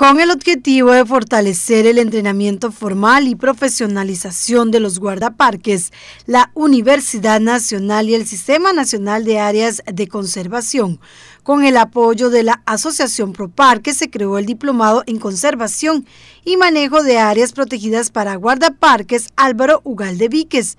con el objetivo de fortalecer el entrenamiento formal y profesionalización de los guardaparques, la Universidad Nacional y el Sistema Nacional de Áreas de Conservación. Con el apoyo de la Asociación ProParque se creó el Diplomado en Conservación y Manejo de Áreas Protegidas para Guardaparques Álvaro Ugalde Víquez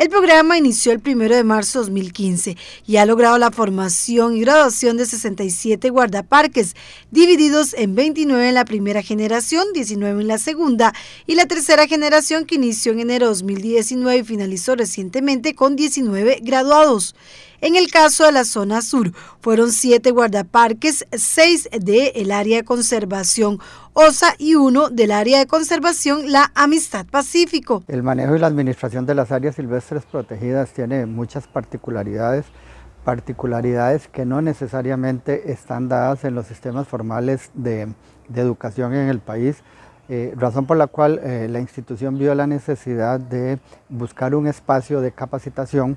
el programa inició el 1 de marzo de 2015 y ha logrado la formación y graduación de 67 guardaparques, divididos en 29 en la primera generación, 19 en la segunda y la tercera generación que inició en enero de 2019 y finalizó recientemente con 19 graduados. En el caso de la zona sur, fueron siete guardaparques, seis del el área de conservación OSA y uno del área de conservación La Amistad Pacífico. El manejo y la administración de las áreas silvestres protegidas tiene muchas particularidades particularidades que no necesariamente están dadas en los sistemas formales de educación en el país, eh, razón por la cual eh, la institución vio la necesidad de buscar un espacio de capacitación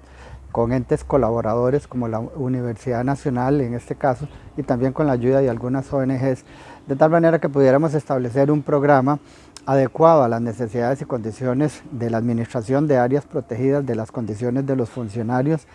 con entes colaboradores como la Universidad Nacional en este caso y también con la ayuda de algunas ONGs, de tal manera que pudiéramos establecer un programa adecuado a las necesidades y condiciones de la administración de áreas protegidas, de las condiciones de los funcionarios.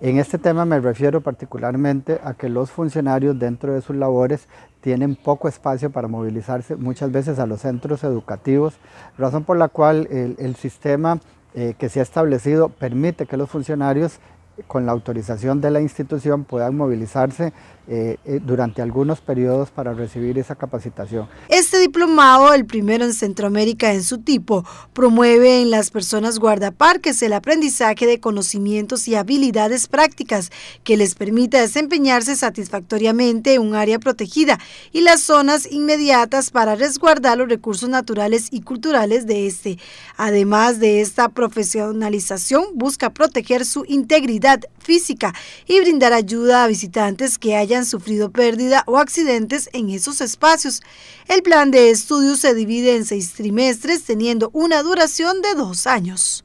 En este tema me refiero particularmente a que los funcionarios dentro de sus labores tienen poco espacio para movilizarse muchas veces a los centros educativos, razón por la cual el, sistema eh, que se ha establecido permite que los funcionarios con la autorización de la institución puedan movilizarse eh, eh, durante algunos periodos para recibir esa capacitación. Este diplomado, el primero en Centroamérica en su tipo, promueve en las personas guardaparques el aprendizaje de conocimientos y habilidades prácticas que les permita desempeñarse satisfactoriamente en un área protegida y las zonas inmediatas para resguardar los recursos naturales y culturales de este. Además de esta profesionalización, busca proteger su integridad física y brindar ayuda a visitantes que hayan sufrido pérdida o accidentes en esos espacios. El plan de estudios se divide en seis trimestres teniendo una duración de dos años.